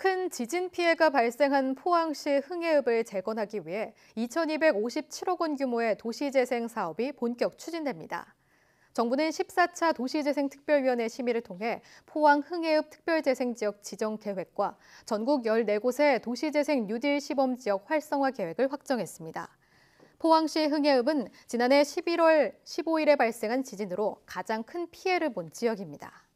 큰 지진 피해가 발생한 포항시 흥해읍을 재건하기 위해 2,257억 원 규모의 도시재생 사업이 본격 추진됩니다. 정부는 14차 도시재생특별위원회 심의를 통해 포항 흥해읍 특별재생지역 지정 계획과 전국 14곳의 도시재생 뉴딜 시범지역 활성화 계획을 확정했습니다. 포항시 흥해읍은 지난해 11월 15일에 발생한 지진으로 가장 큰 피해를 본 지역입니다.